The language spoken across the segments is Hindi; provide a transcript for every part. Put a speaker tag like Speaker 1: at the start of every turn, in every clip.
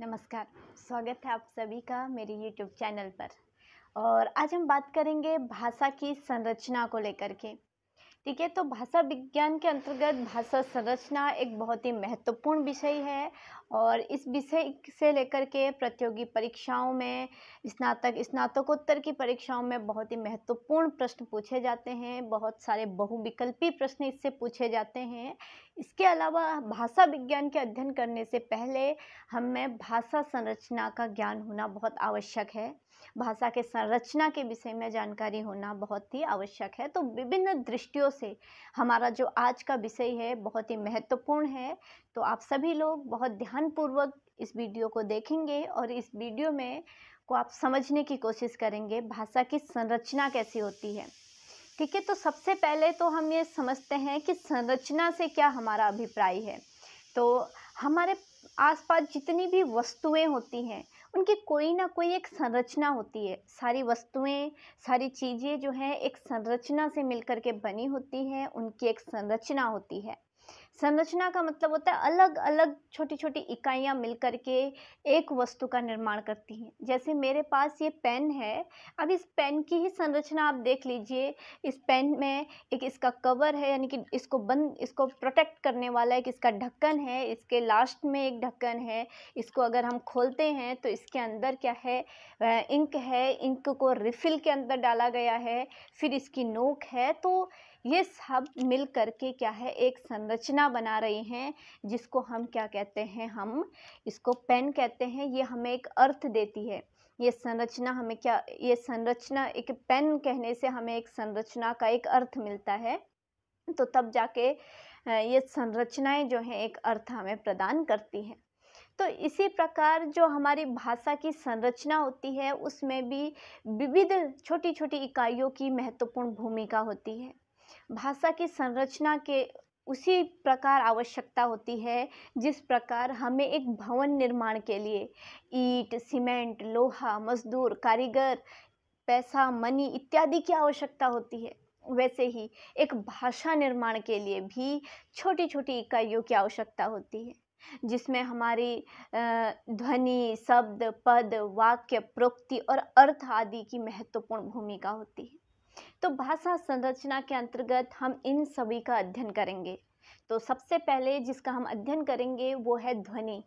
Speaker 1: नमस्कार स्वागत है आप सभी का मेरे YouTube चैनल पर और आज हम बात करेंगे भाषा की संरचना को लेकर के ठीक है तो भाषा विज्ञान के अंतर्गत भाषा संरचना एक बहुत ही महत्वपूर्ण विषय है और इस विषय से लेकर के प्रतियोगी परीक्षाओं में स्नातक स्नातकोत्तर की परीक्षाओं में बहुत ही महत्वपूर्ण प्रश्न पूछे जाते हैं बहुत सारे बहुविकल्पी प्रश्न इससे पूछे जाते हैं इसके अलावा भाषा विज्ञान के अध्ययन करने से पहले हमें भाषा संरचना का ज्ञान होना बहुत आवश्यक है भाषा के संरचना के विषय में जानकारी होना बहुत ही आवश्यक है तो विभिन्न दृष्टियों से हमारा जो आज का विषय है बहुत ही महत्वपूर्ण है तो आप सभी लोग बहुत ध्यानपूर्वक इस वीडियो को देखेंगे और इस वीडियो में को आप समझने की कोशिश करेंगे भाषा की संरचना कैसी होती है ठीक है तो सबसे पहले तो हम ये समझते हैं कि संरचना से क्या हमारा अभिप्राय है तो हमारे आसपास जितनी भी वस्तुएं होती हैं उनकी कोई ना कोई एक संरचना होती है सारी वस्तुएं सारी चीज़ें जो हैं एक संरचना से मिलकर के बनी होती है उनकी एक संरचना होती है संरचना का मतलब होता है अलग अलग छोटी छोटी इकाइयाँ मिलकर के एक वस्तु का निर्माण करती हैं जैसे मेरे पास ये पेन है अब इस पेन की ही संरचना आप देख लीजिए इस पेन में एक इसका कवर है यानी कि इसको बंद इसको प्रोटेक्ट करने वाला एक इसका ढक्कन है इसके लास्ट में एक ढक्कन है इसको अगर हम खोलते हैं तो इसके अंदर क्या है इंक है इंक को रिफिल के अंदर डाला गया है फिर इसकी नोक है तो ये सब मिल करके क्या है एक संरचना बना रही हैं जिसको हम क्या कहते हैं हम इसको पेन कहते हैं ये हमें एक अर्थ देती है ये संरचना हमें क्या ये संरचना एक पेन कहने से हमें एक संरचना का एक अर्थ मिलता है तो तब जाके ये संरचनाएं जो हैं एक अर्थ हमें प्रदान करती हैं तो इसी प्रकार जो हमारी भाषा की संरचना होती है उसमें भी विविध छोटी छोटी इकाइयों की महत्वपूर्ण भूमिका होती है भाषा की संरचना के उसी प्रकार आवश्यकता होती है जिस प्रकार हमें एक भवन निर्माण के लिए ईट सीमेंट लोहा मजदूर कारीगर पैसा मनी इत्यादि की आवश्यकता होती है वैसे ही एक भाषा निर्माण के लिए भी छोटी छोटी इकाइयों की आवश्यकता होती है जिसमें हमारी ध्वनि शब्द पद वाक्य प्रोक्ति और अर्थ आदि की महत्वपूर्ण भूमिका होती है तो भाषा संरचना के अंतर्गत हम इन सभी का अध्ययन करेंगे तो सबसे पहले जिसका हम अध्ययन करेंगे वो है ध्वनि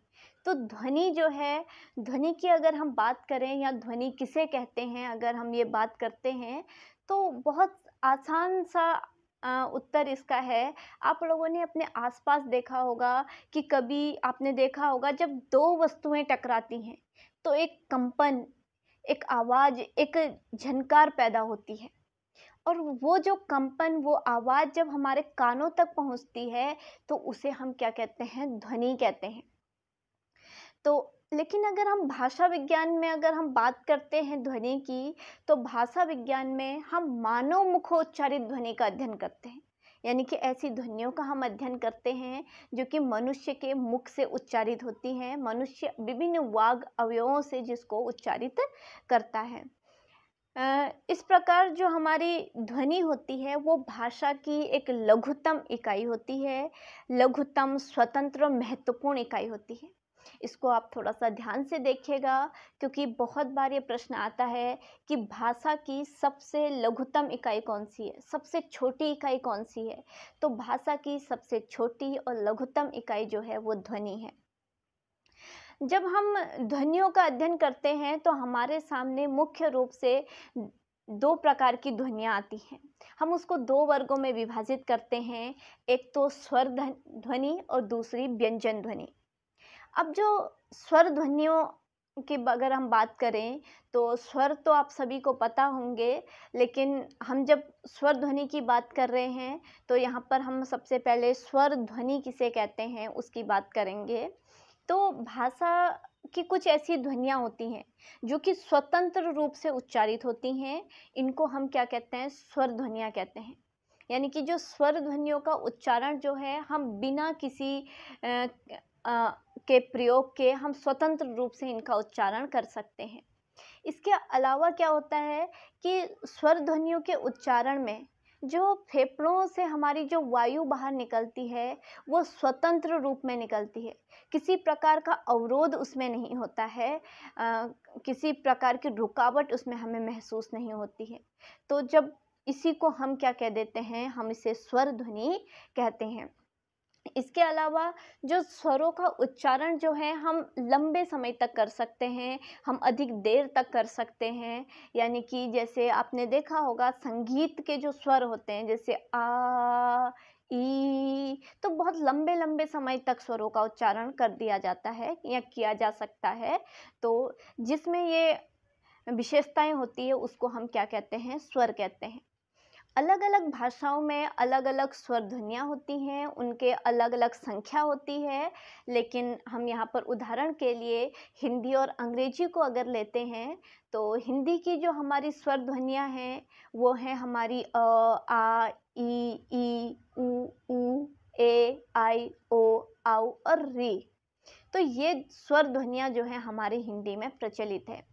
Speaker 1: तो ध्वनि जो है ध्वनि की अगर हम बात करें या ध्वनि किसे कहते हैं अगर हम ये बात करते हैं तो बहुत आसान सा उत्तर इसका है आप लोगों ने अपने आसपास देखा होगा कि कभी आपने देखा होगा जब दो वस्तुएं टकराती हैं तो एक कंपन एक आवाज़ एक झनकार पैदा होती है और वो जो कंपन वो आवाज़ जब हमारे कानों तक पहुंचती है तो उसे हम क्या कहते हैं ध्वनि कहते हैं तो लेकिन अगर हम भाषा विज्ञान में अगर हम बात करते हैं ध्वनि की तो भाषा विज्ञान में हम मानव मुखोच्चारित ध्वनि का अध्ययन करते हैं यानी कि ऐसी ध्वनियों का हम अध्ययन करते हैं जो कि मनुष्य के मुख से उच्चारित होती हैं मनुष्य विभिन्न वाग अवयवों से जिसको उच्चारित करता है इस प्रकार जो हमारी ध्वनि होती है वो भाषा की एक लघुतम इकाई होती है लघुतम स्वतंत्र महत्वपूर्ण इकाई होती है इसको आप थोड़ा सा ध्यान से देखिएगा क्योंकि बहुत बार ये प्रश्न आता है कि भाषा की सबसे लघुतम इकाई कौन सी है सबसे छोटी इकाई कौन सी है तो भाषा की सबसे छोटी और लघुतम इकाई जो है वो ध्वनि है जब हम ध्वनियों का अध्ययन करते हैं तो हमारे सामने मुख्य रूप से दो प्रकार की ध्वनियाँ आती हैं हम उसको दो वर्गों में विभाजित करते हैं एक तो स्वर ध्वनि और दूसरी व्यंजन ध्वनि अब जो स्वर ध्वनियों की अगर हम बात करें तो स्वर तो आप सभी को पता होंगे लेकिन हम जब स्वर ध्वनि की बात कर रहे हैं तो यहाँ पर हम सबसे पहले स्वर ध्वनि किसे कहते हैं उसकी बात करेंगे तो भाषा की कुछ ऐसी ध्वनियाँ होती हैं जो कि स्वतंत्र रूप से उच्चारित होती हैं इनको हम क्या कहते हैं स्वर ध्वनियाँ कहते हैं यानी कि जो स्वर ध्वनियों का उच्चारण जो है हम बिना किसी आ, आ, के प्रयोग के हम स्वतंत्र रूप से इनका उच्चारण कर सकते हैं इसके अलावा क्या होता है कि स्वर ध्वनियों के उच्चारण में जो फेफड़ों से हमारी जो वायु बाहर निकलती है वो स्वतंत्र रूप में निकलती है किसी प्रकार का अवरोध उसमें नहीं होता है आ, किसी प्रकार की रुकावट उसमें हमें महसूस नहीं होती है तो जब इसी को हम क्या कह देते हैं हम इसे स्वर ध्वनि कहते हैं इसके अलावा जो स्वरों का उच्चारण जो है हम लंबे समय तक कर सकते हैं हम अधिक देर तक कर सकते हैं यानी कि जैसे आपने देखा होगा संगीत के जो स्वर होते हैं जैसे आ ई तो बहुत लंबे लंबे समय तक स्वरों का उच्चारण कर दिया जाता है या किया जा सकता है तो जिसमें ये विशेषताएं होती है उसको हम क्या कहते हैं स्वर कहते हैं अलग अलग भाषाओं में अलग अलग स्वर ध्वनियाँ होती हैं उनके अलग अलग संख्या होती है लेकिन हम यहाँ पर उदाहरण के लिए हिंदी और अंग्रेजी को अगर लेते हैं तो हिंदी की जो हमारी स्वर ध्वनियाँ हैं वो हैं हमारी अ आ ई ई ऊ ऊ ए आई ओ आउ और री तो ये स्वर ध्वनियाँ जो हैं हमारे हिंदी में प्रचलित है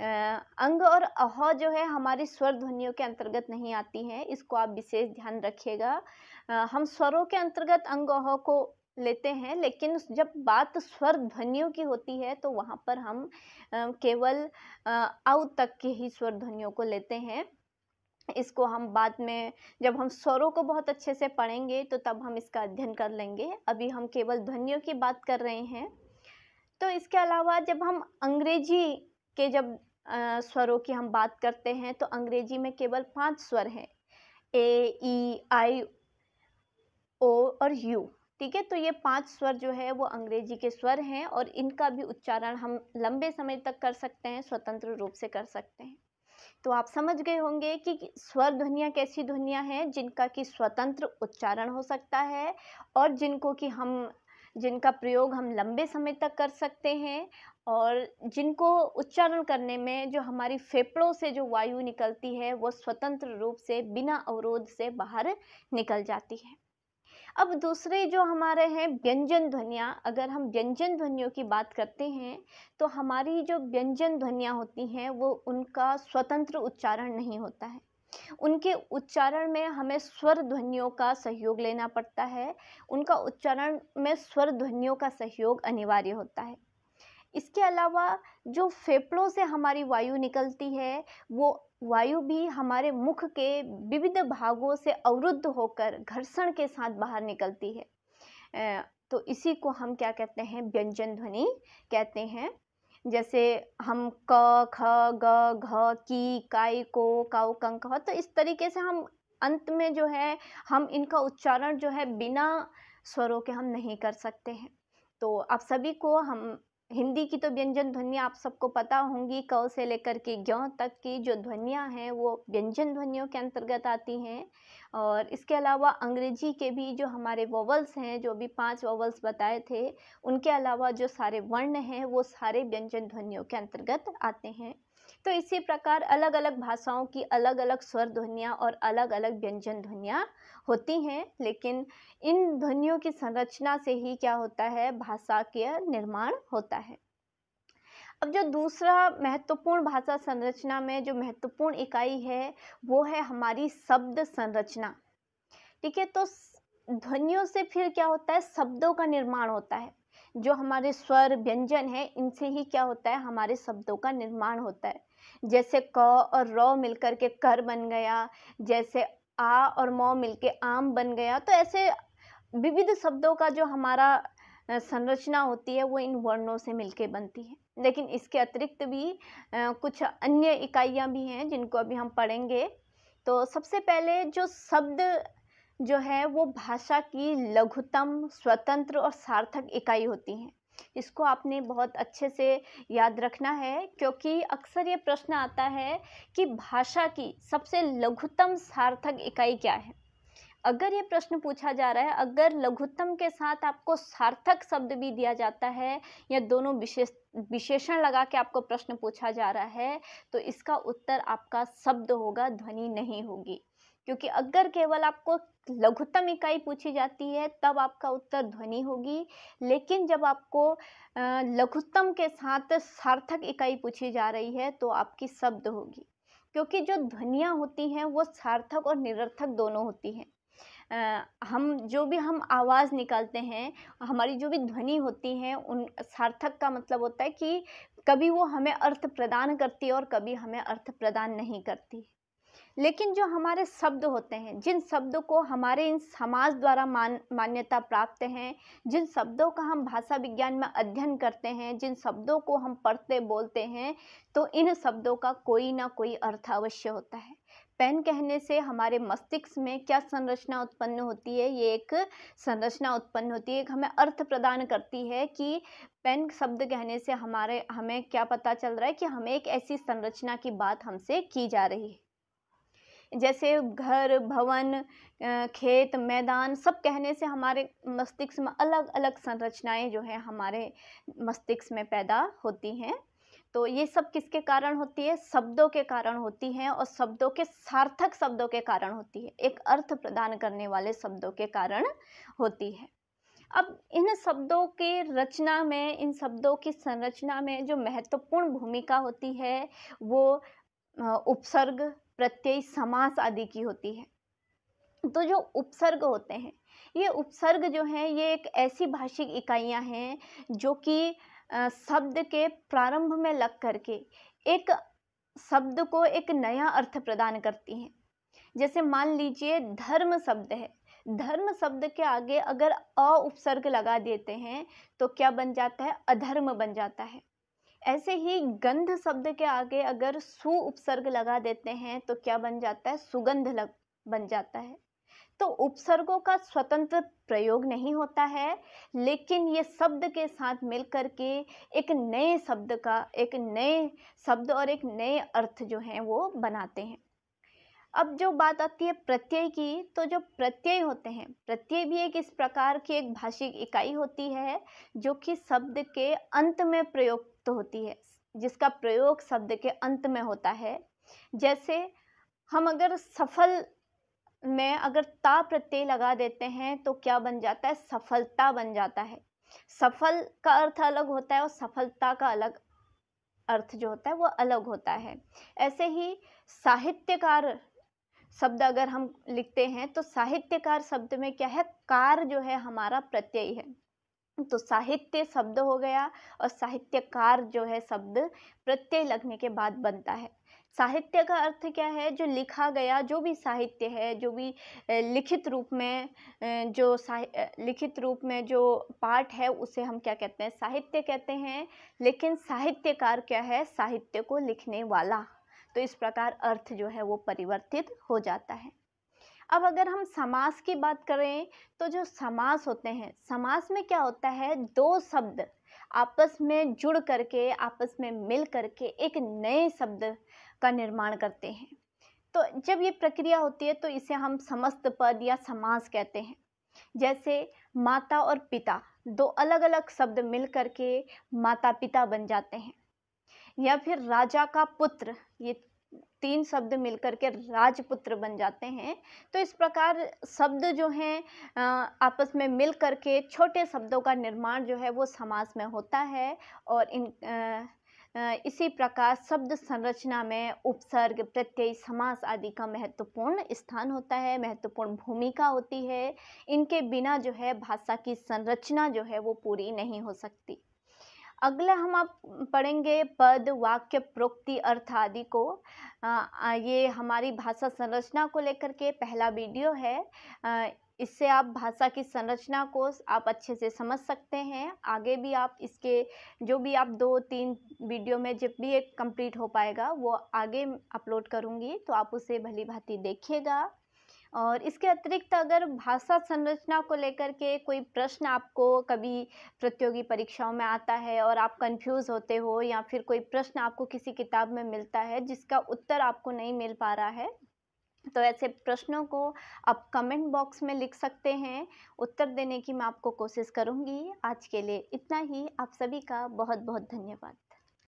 Speaker 1: अंग और अह जो है हमारी स्वर ध्वनियों के अंतर्गत नहीं आती हैं इसको आप विशेष ध्यान रखिएगा हम स्वरों के अंतर्गत अंग अह को लेते हैं लेकिन जब बात स्वर ध्वनियों की होती है तो वहाँ पर हम केवल औ तक के ही स्वर ध्वनियों को लेते हैं इसको हम बाद में जब हम स्वरों को बहुत अच्छे से पढ़ेंगे तो तब हम इसका अध्ययन कर लेंगे अभी हम केवल ध्वनियों की बात कर रहे हैं तो इसके अलावा जब हम अंग्रेजी के जब स्वरों की हम बात करते हैं तो अंग्रेजी में केवल पांच स्वर हैं ए ई आई ओ और यू ठीक है तो ये पांच स्वर जो है वो अंग्रेजी के स्वर हैं और इनका भी उच्चारण हम लंबे समय तक कर सकते हैं स्वतंत्र रूप से कर सकते हैं तो आप समझ गए होंगे कि स्वर ध्वनियाँ कैसी ध्वनियाँ हैं जिनका कि स्वतंत्र उच्चारण हो सकता है और जिनको कि हम जिनका प्रयोग हम लंबे समय तक कर सकते हैं और जिनको उच्चारण करने में जो हमारी फेफड़ों से जो वायु निकलती है वो स्वतंत्र रूप से बिना अवरोध से बाहर निकल जाती है अब दूसरे जो हमारे हैं व्यंजन ध्वनियाँ अगर हम व्यंजन ध्वनियों की बात करते हैं तो हमारी जो व्यंजन ध्वनियाँ होती हैं वो उनका स्वतंत्र उच्चारण नहीं होता है उनके उच्चारण में हमें स्वर ध्वनियों का सहयोग लेना पड़ता है उनका उच्चारण में स्वर ध्वनियों का सहयोग अनिवार्य होता है इसके अलावा जो फेफड़ों से हमारी वायु निकलती है वो वायु भी हमारे मुख के विविध भागों से अवरुद्ध होकर घर्षण के साथ बाहर निकलती है तो इसी को हम क्या कहते हैं व्यंजन ध्वनि कहते हैं जैसे हम क ख ग घ की काई को काउ कंक तो इस तरीके से हम अंत में जो है हम इनका उच्चारण जो है बिना स्वरों के हम नहीं कर सकते हैं तो आप सभी को हम हिंदी की तो व्यंजन ध्वनियाँ आप सबको पता होंगी क से लेकर के ज्ञ तक की जो ध्वनियाँ हैं वो व्यंजन ध्वनियों के अंतर्गत आती हैं और इसके अलावा अंग्रेजी के भी जो हमारे वोवल्स हैं जो भी पांच वोवल्स बताए थे उनके अलावा जो सारे वर्ण हैं वो सारे व्यंजन ध्वनियों के अंतर्गत आते हैं तो इसी प्रकार अलग अलग भाषाओं की अलग अलग स्वर ध्वनियाँ और अलग अलग व्यंजन ध्वनियाँ होती हैं लेकिन इन ध्वनियों की संरचना से ही क्या होता है भाषा के निर्माण होता है अब जो दूसरा महत्वपूर्ण भाषा संरचना में जो महत्वपूर्ण इकाई है वो है हमारी शब्द संरचना ठीक है तो ध्वनियों से फिर क्या होता है शब्दों का निर्माण होता है जो हमारे स्वर व्यंजन है इनसे ही क्या होता है हमारे शब्दों का निर्माण होता है जैसे क और र मिलकर के कर बन गया जैसे आ और म मिलके आम बन गया तो ऐसे विविध शब्दों का जो हमारा संरचना होती है वो इन वर्णों से मिलके बनती है लेकिन इसके अतिरिक्त भी कुछ अन्य इकाइयाँ भी हैं जिनको अभी हम पढ़ेंगे तो सबसे पहले जो शब्द जो है वो भाषा की लघुतम स्वतंत्र और सार्थक इकाई होती हैं इसको आपने बहुत अच्छे से याद रखना है क्योंकि अक्सर ये प्रश्न आता है कि भाषा की सबसे लघुतम सार्थक इकाई क्या है अगर ये प्रश्न पूछा जा रहा है अगर लघुत्तम के साथ आपको सार्थक शब्द भी दिया जाता है या दोनों विशेष विशेषण लगा के आपको प्रश्न पूछा जा रहा है तो इसका उत्तर आपका शब्द होगा ध्वनि नहीं होगी क्योंकि अगर केवल आपको लघुत्तम इकाई पूछी जाती है तब आपका उत्तर ध्वनि होगी लेकिन जब आपको लघुत्तम के साथ सार्थक इकाई पूछी जा रही है तो आपकी शब्द होगी क्योंकि जो ध्वनियाँ होती हैं वो सार्थक और निरर्थक दोनों होती हैं आ, हम जो भी हम आवाज़ निकालते हैं हमारी जो भी ध्वनि होती है उन सार्थक का मतलब होता है कि कभी वो हमें अर्थ प्रदान करती है और कभी हमें अर्थ प्रदान नहीं करती लेकिन जो हमारे शब्द होते हैं जिन शब्दों को हमारे इन समाज द्वारा मान मान्यता प्राप्त हैं जिन शब्दों का हम भाषा विज्ञान में अध्ययन करते हैं जिन शब्दों को हम पढ़ते बोलते हैं तो इन शब्दों का कोई ना कोई अर्थ अवश्य होता है पेन कहने से हमारे मस्तिष्क में क्या संरचना उत्पन्न होती है ये एक संरचना उत्पन्न होती है एक हमें अर्थ प्रदान करती है कि पेन शब्द कहने से हमारे हमें क्या पता चल रहा है कि हमें एक ऐसी संरचना की बात हमसे की जा रही है जैसे घर भवन खेत मैदान सब कहने से हमारे मस्तिष्क में अलग अलग संरचनाएं जो है हमारे मस्तिष्क में पैदा होती हैं तो ये सब किसके कारण होती है शब्दों के कारण होती है और शब्दों के सार्थक शब्दों के कारण होती है एक अर्थ प्रदान करने वाले शब्दों के कारण होती है अब इन शब्दों के रचना में इन शब्दों की संरचना में जो महत्वपूर्ण भूमिका होती है वो उपसर्ग प्रत्यय समास आदि की होती है तो जो उपसर्ग होते हैं ये उपसर्ग जो हैं ये एक ऐसी भाषिक इकाइयां हैं जो कि शब्द के प्रारंभ में लग करके एक शब्द को एक नया अर्थ प्रदान करती हैं जैसे मान लीजिए धर्म शब्द है धर्म शब्द के आगे अगर अ उपसर्ग लगा देते हैं तो क्या बन जाता है अधर्म बन जाता है ऐसे ही गंध शब्द के आगे अगर सु उपसर्ग लगा देते हैं तो क्या बन जाता है सुगंध लग बन जाता है तो उपसर्गों का स्वतंत्र प्रयोग नहीं होता है लेकिन ये शब्द के साथ मिलकर के एक नए शब्द का एक नए शब्द और एक नए अर्थ जो हैं वो बनाते हैं अब जो बात आती है प्रत्यय की तो जो प्रत्यय होते हैं प्रत्यय भी एक इस प्रकार की एक भाषिक इकाई होती है जो कि शब्द के अंत में प्रयुक्त तो होती है जिसका प्रयोग शब्द के अंत में होता है जैसे हम अगर सफल में अगर ता प्रत्यय लगा देते हैं तो क्या बन जाता है सफलता बन जाता है सफल का अर्थ अलग होता है और सफलता का अलग अर्थ जो होता है वो अलग होता है ऐसे ही साहित्यकार शब्द अगर हम लिखते हैं तो साहित्यकार शब्द में क्या है कार जो है हमारा प्रत्यय है तो साहित्य शब्द हो गया और साहित्यकार जो है शब्द प्रत्यय लगने के बाद बनता है साहित्य का अर्थ क्या है जो लिखा गया जो भी साहित्य है जो भी लिखित रूप में जो लिखित रूप में जो पाठ है उसे हम क्या कहते हैं साहित्य कहते हैं लेकिन साहित्यकार क्या है साहित्य को लिखने वाला तो इस प्रकार अर्थ जो है वो परिवर्तित हो जाता है अब अगर हम समास की बात करें तो जो समास होते हैं समास में क्या होता है दो शब्द आपस में जुड़ करके आपस में मिल करके एक नए शब्द का निर्माण करते हैं तो जब ये प्रक्रिया होती है तो इसे हम समस्त पद या समास कहते हैं जैसे माता और पिता दो अलग अलग शब्द मिल करके माता पिता बन जाते हैं या फिर राजा का पुत्र ये तीन शब्द मिलकर के राजपुत्र बन जाते हैं तो इस प्रकार शब्द जो हैं आपस में मिल कर के छोटे शब्दों का निर्माण जो है वो समाज में होता है और इन आ, इसी प्रकार शब्द संरचना में उपसर्ग प्रत्यय समास आदि का महत्वपूर्ण स्थान होता है महत्वपूर्ण भूमिका होती है इनके बिना जो है भाषा की संरचना जो है वो पूरी नहीं हो सकती अगला हम आप पढ़ेंगे पद वाक्य प्रोक्ति अर्थ आदि को आ, ये हमारी भाषा संरचना को लेकर के पहला वीडियो है आ, इससे आप भाषा की संरचना को आप अच्छे से समझ सकते हैं आगे भी आप इसके जो भी आप दो तीन वीडियो में जब भी एक कंप्लीट हो पाएगा वो आगे अपलोड करूँगी तो आप उसे भली भांति देखिएगा और इसके अतिरिक्त अगर भाषा संरचना को लेकर के कोई प्रश्न आपको कभी प्रतियोगी परीक्षाओं में आता है और आप कंफ्यूज होते हो या फिर कोई प्रश्न आपको किसी किताब में मिलता है जिसका उत्तर आपको नहीं मिल पा रहा है तो ऐसे प्रश्नों को आप कमेंट बॉक्स में लिख सकते हैं उत्तर देने की मैं आपको कोशिश करूंगी आज के लिए इतना ही आप सभी का बहुत बहुत धन्यवाद